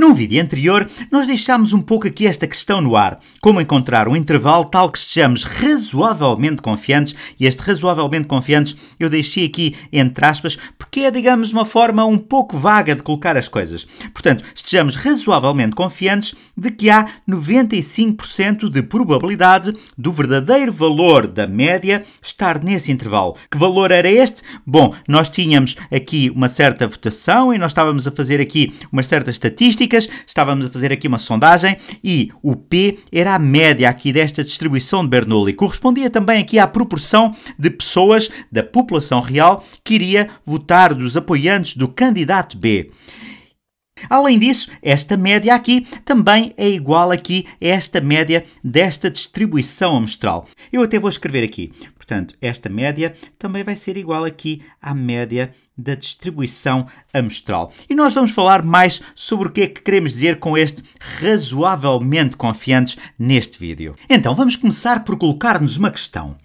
Num vídeo anterior, nós deixámos um pouco aqui esta questão no ar. Como encontrar um intervalo tal que sejamos razoavelmente confiantes, e este razoavelmente confiantes eu deixei aqui entre aspas, porque é, digamos, uma forma um pouco vaga de colocar as coisas. Portanto, estejamos razoavelmente confiantes de que há 95% de probabilidade do verdadeiro valor da média estar nesse intervalo. Que valor era este? Bom, nós tínhamos aqui uma certa votação e nós estávamos a fazer aqui uma certa estatística estávamos a fazer aqui uma sondagem e o P era a média aqui desta distribuição de Bernoulli. Correspondia também aqui à proporção de pessoas da população real que iria votar dos apoiantes do candidato B. Além disso, esta média aqui também é igual aqui a esta média desta distribuição amostral. Eu até vou escrever aqui. Portanto, esta média também vai ser igual aqui à média da distribuição amostral. E nós vamos falar mais sobre o que é que queremos dizer com este razoavelmente confiantes neste vídeo. Então, vamos começar por colocar-nos uma questão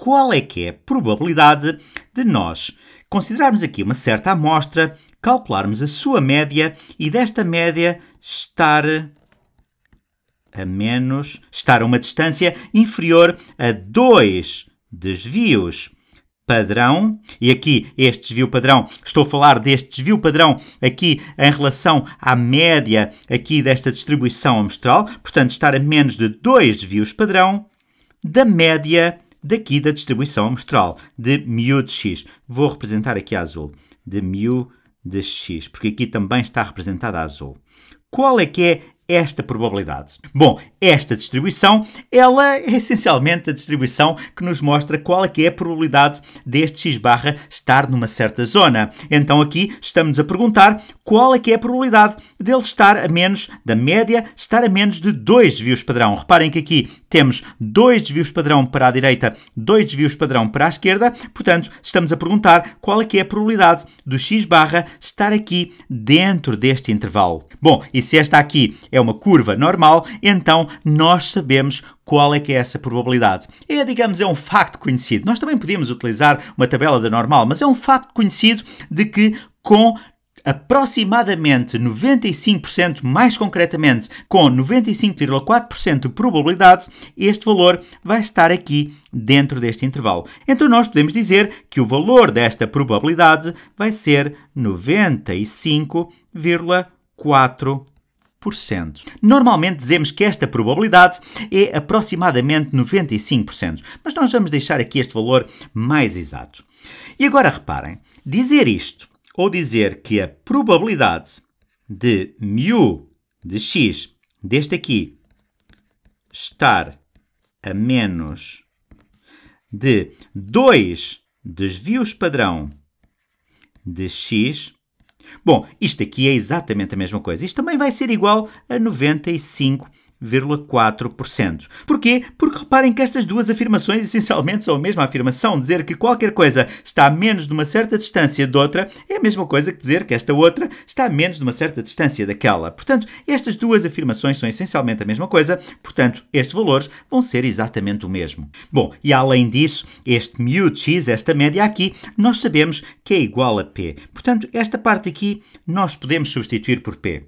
qual é que é a probabilidade de nós considerarmos aqui uma certa amostra, calcularmos a sua média e desta média estar a menos, estar a uma distância inferior a dois desvios padrão, e aqui este desvio padrão, estou a falar deste desvio padrão aqui em relação à média aqui desta distribuição amostral, portanto estar a menos de dois desvios padrão da média daqui da distribuição amostral de mu de x. Vou representar aqui a azul, de mu de x, porque aqui também está representada a azul. Qual é que é esta probabilidade? Bom, esta distribuição, ela é essencialmente a distribuição que nos mostra qual é que é a probabilidade deste x barra estar numa certa zona. Então aqui estamos a perguntar qual é que é a probabilidade dele estar a menos da média, estar a menos de dois desvios padrão. Reparem que aqui temos dois desvios padrão para a direita, dois desvios padrão para a esquerda, portanto, estamos a perguntar qual é que é a probabilidade do x barra estar aqui dentro deste intervalo. Bom, e se esta aqui é uma curva normal, então nós sabemos qual é que é essa probabilidade? É, digamos, é um facto conhecido. Nós também podíamos utilizar uma tabela da normal, mas é um facto conhecido de que com aproximadamente 95%, mais concretamente com 95,4% de probabilidade, este valor vai estar aqui dentro deste intervalo. Então nós podemos dizer que o valor desta probabilidade vai ser 95,4%. Normalmente dizemos que esta probabilidade é aproximadamente 95%, mas nós vamos deixar aqui este valor mais exato. E agora reparem, dizer isto ou dizer que a probabilidade de μ de x deste aqui estar a menos de dois desvios padrão de x. Bom, isto aqui é exatamente a mesma coisa. Isto também vai ser igual a 95 0,4%. Porquê? Porque reparem que estas duas afirmações essencialmente são a mesma afirmação. Dizer que qualquer coisa está a menos de uma certa distância de outra é a mesma coisa que dizer que esta outra está a menos de uma certa distância daquela. Portanto, estas duas afirmações são essencialmente a mesma coisa, portanto, estes valores vão ser exatamente o mesmo. Bom, e além disso, este mu x, esta média aqui, nós sabemos que é igual a p. Portanto, esta parte aqui nós podemos substituir por p.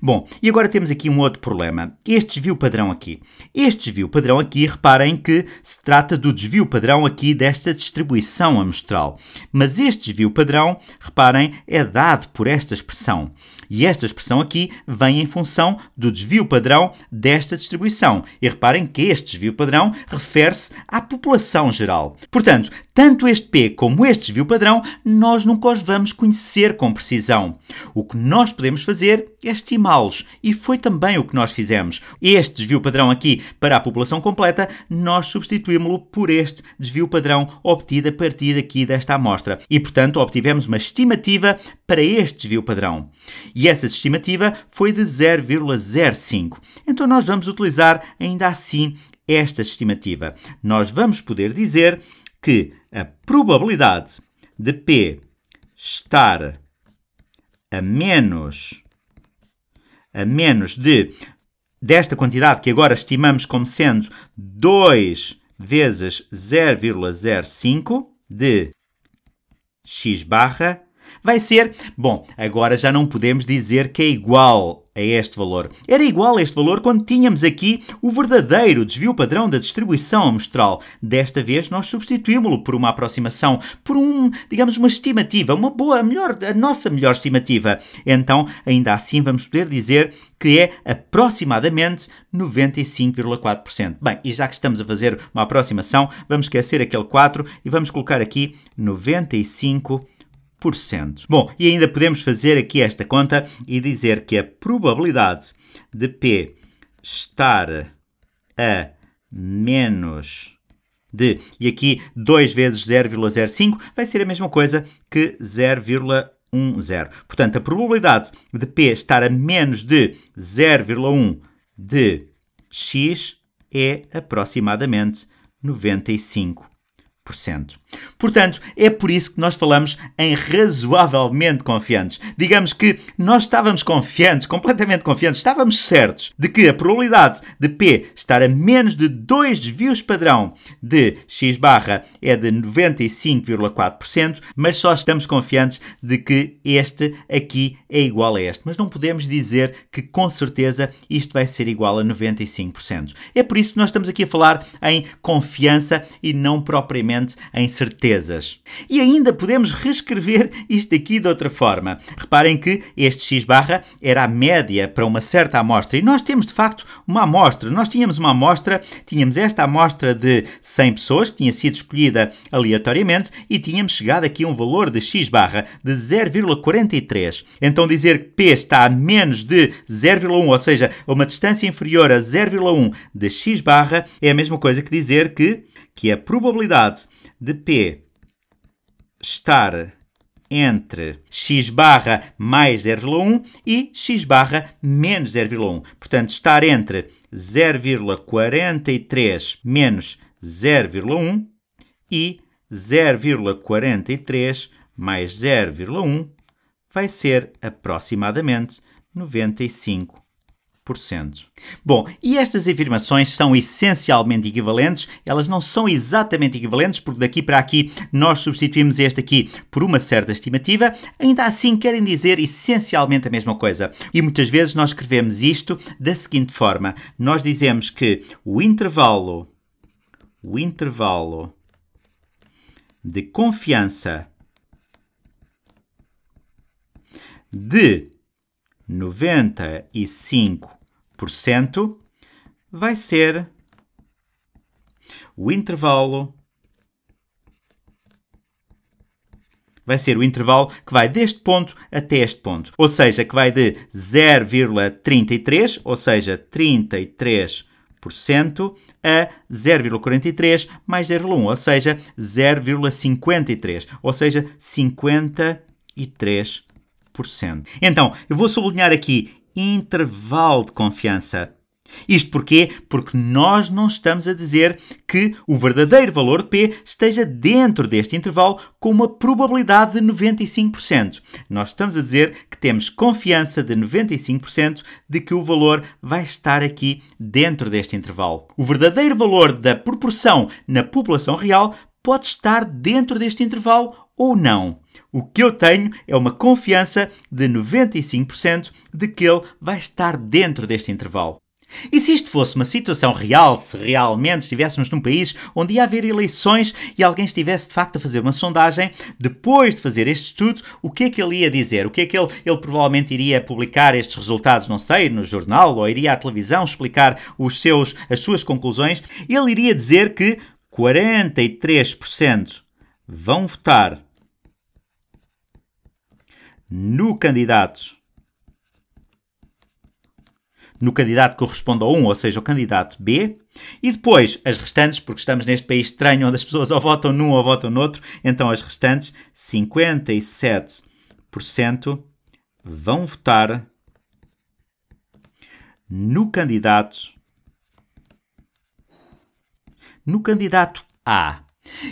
Bom, e agora temos aqui um outro problema. Este desvio padrão aqui. Este desvio padrão aqui, reparem que se trata do desvio padrão aqui desta distribuição amostral. Mas este desvio padrão, reparem, é dado por esta expressão. E esta expressão aqui vem em função do desvio padrão desta distribuição. E reparem que este desvio padrão refere-se à população geral. Portanto, tanto este P como este desvio padrão, nós nunca os vamos conhecer com precisão. O que nós podemos fazer é estimá-los. E foi também o que nós fizemos. Este desvio padrão aqui para a população completa, nós substituímos-lo por este desvio padrão obtido a partir aqui desta amostra. E, portanto, obtivemos uma estimativa para este desvio padrão. E essa estimativa foi de 0,05. Então nós vamos utilizar ainda assim esta estimativa. Nós vamos poder dizer que a probabilidade de P estar a menos a menos de desta quantidade que agora estimamos como sendo 2 vezes 0,05 de x barra vai ser, bom, agora já não podemos dizer que é igual a este valor. Era igual a este valor quando tínhamos aqui o verdadeiro desvio padrão da distribuição amostral. Desta vez nós substituímos-lo por uma aproximação, por um, digamos, uma estimativa, uma boa, a melhor, a nossa melhor estimativa. Então, ainda assim, vamos poder dizer que é aproximadamente 95,4%. Bem, e já que estamos a fazer uma aproximação, vamos esquecer aquele 4 e vamos colocar aqui 95 Bom, e ainda podemos fazer aqui esta conta e dizer que a probabilidade de P estar a menos de, e aqui 2 vezes 0,05 vai ser a mesma coisa que 0,10. Portanto, a probabilidade de P estar a menos de 0,1 de X é aproximadamente 95%. Portanto, é por isso que nós falamos em razoavelmente confiantes. Digamos que nós estávamos confiantes, completamente confiantes, estávamos certos de que a probabilidade de P estar a menos de 2 desvios padrão de X barra é de 95,4%, mas só estamos confiantes de que este aqui é igual a este. Mas não podemos dizer que com certeza isto vai ser igual a 95%. É por isso que nós estamos aqui a falar em confiança e não propriamente diariamente em certezas. E ainda podemos reescrever isto aqui de outra forma. Reparem que este x barra era a média para uma certa amostra e nós temos de facto uma amostra. Nós tínhamos uma amostra, tínhamos esta amostra de 100 pessoas que tinha sido escolhida aleatoriamente e tínhamos chegado aqui a um valor de x barra de 0,43. Então dizer que p está a menos de 0,1, ou seja, a uma distância inferior a 0,1 de x barra é a mesma coisa que dizer que que a probabilidade de P estar entre x barra mais 0,1 e x barra menos 0,1. Portanto, estar entre 0,43 menos 0,1 e 0,43 mais 0,1 vai ser aproximadamente 95 Bom, e estas afirmações são essencialmente equivalentes, elas não são exatamente equivalentes, porque daqui para aqui nós substituímos este aqui por uma certa estimativa, ainda assim querem dizer essencialmente a mesma coisa. E muitas vezes nós escrevemos isto da seguinte forma: nós dizemos que o intervalo, o intervalo de confiança de 95% vai ser o intervalo vai ser o intervalo que vai deste ponto até este ponto, ou seja, que vai de 0,33, ou seja, 33 a 0,43 mais 0,1, ou seja, 0,53, ou seja, 53 então, eu vou sublinhar aqui intervalo de confiança. Isto porquê? Porque nós não estamos a dizer que o verdadeiro valor de P esteja dentro deste intervalo com uma probabilidade de 95%. Nós estamos a dizer que temos confiança de 95% de que o valor vai estar aqui dentro deste intervalo. O verdadeiro valor da proporção na população real pode estar dentro deste intervalo ou não. O que eu tenho é uma confiança de 95% de que ele vai estar dentro deste intervalo. E se isto fosse uma situação real, se realmente estivéssemos num país onde ia haver eleições e alguém estivesse de facto a fazer uma sondagem, depois de fazer este estudo, o que é que ele ia dizer? O que é que ele, ele provavelmente iria publicar estes resultados, não sei, no jornal ou iria à televisão explicar os seus, as suas conclusões? Ele iria dizer que 43% vão votar no candidato no candidato que corresponde ao 1, ou seja, o candidato B, e depois as restantes, porque estamos neste país estranho onde as pessoas ou votam num ou votam noutro, então as restantes, 57% vão votar no candidato no candidato A.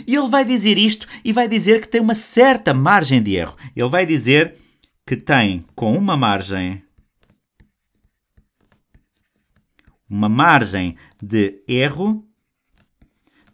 E ele vai dizer isto e vai dizer que tem uma certa margem de erro. Ele vai dizer que tem com uma margem uma margem de erro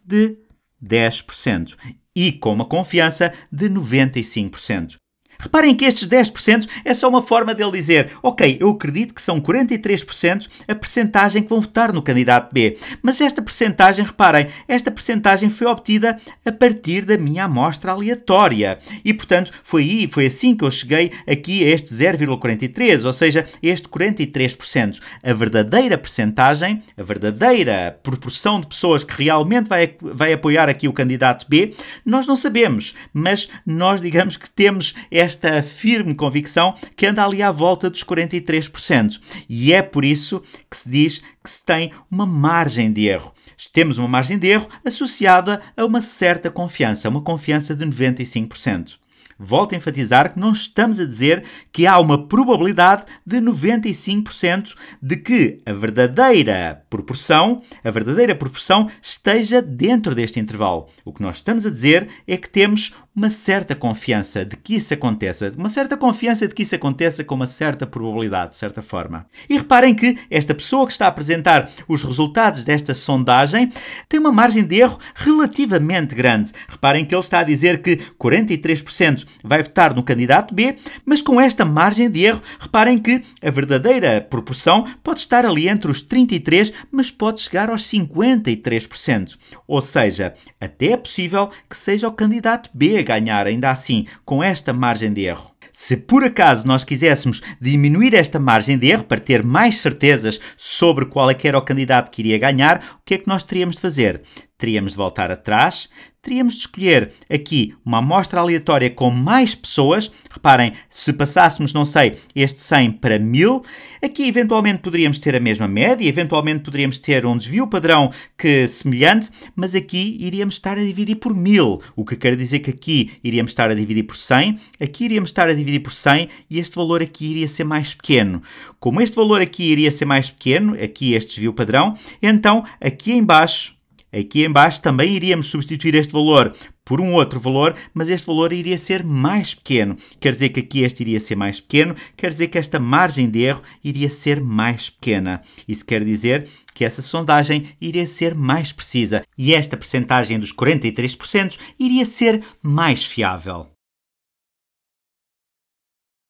de 10% e com uma confiança de 95%. Reparem que estes 10% é só uma forma dele dizer: Ok, eu acredito que são 43% a percentagem que vão votar no candidato B. Mas esta percentagem, reparem, esta percentagem foi obtida a partir da minha amostra aleatória. E portanto, foi aí, foi assim que eu cheguei aqui a este 0,43, ou seja, este 43%. A verdadeira percentagem, a verdadeira proporção de pessoas que realmente vai, vai apoiar aqui o candidato B, nós não sabemos, mas nós digamos que temos esta esta firme convicção que anda ali à volta dos 43%. E é por isso que se diz que se tem uma margem de erro. Temos uma margem de erro associada a uma certa confiança, uma confiança de 95%. Volto a enfatizar que não estamos a dizer que há uma probabilidade de 95% de que a verdadeira proporção, a verdadeira proporção esteja dentro deste intervalo. O que nós estamos a dizer é que temos uma certa confiança de que isso aconteça, uma certa confiança de que isso aconteça com uma certa probabilidade, de certa forma. E reparem que esta pessoa que está a apresentar os resultados desta sondagem tem uma margem de erro relativamente grande. Reparem que ele está a dizer que 43% vai votar no candidato B, mas com esta margem de erro, reparem que a verdadeira proporção pode estar ali entre os 33%, mas pode chegar aos 53%. Ou seja, até é possível que seja o candidato B a ganhar, ainda assim, com esta margem de erro. Se por acaso nós quiséssemos diminuir esta margem de erro para ter mais certezas sobre qual é que era o candidato que iria ganhar, o que é que nós teríamos de fazer? Teríamos de voltar atrás, teríamos de escolher aqui uma amostra aleatória com mais pessoas, Reparem, se passássemos, não sei, este 100 para 1000, aqui eventualmente poderíamos ter a mesma média, eventualmente poderíamos ter um desvio padrão que semelhante, mas aqui iríamos estar a dividir por 1000, o que quer dizer que aqui iríamos estar a dividir por 100, aqui iríamos estar a dividir por 100 e este valor aqui iria ser mais pequeno. Como este valor aqui iria ser mais pequeno, aqui este desvio padrão, então aqui em baixo aqui em baixo também iríamos substituir este valor por um outro valor, mas este valor iria ser mais pequeno. Quer dizer que aqui este iria ser mais pequeno, quer dizer que esta margem de erro iria ser mais pequena. Isso quer dizer que essa sondagem iria ser mais precisa e esta percentagem dos 43% iria ser mais fiável.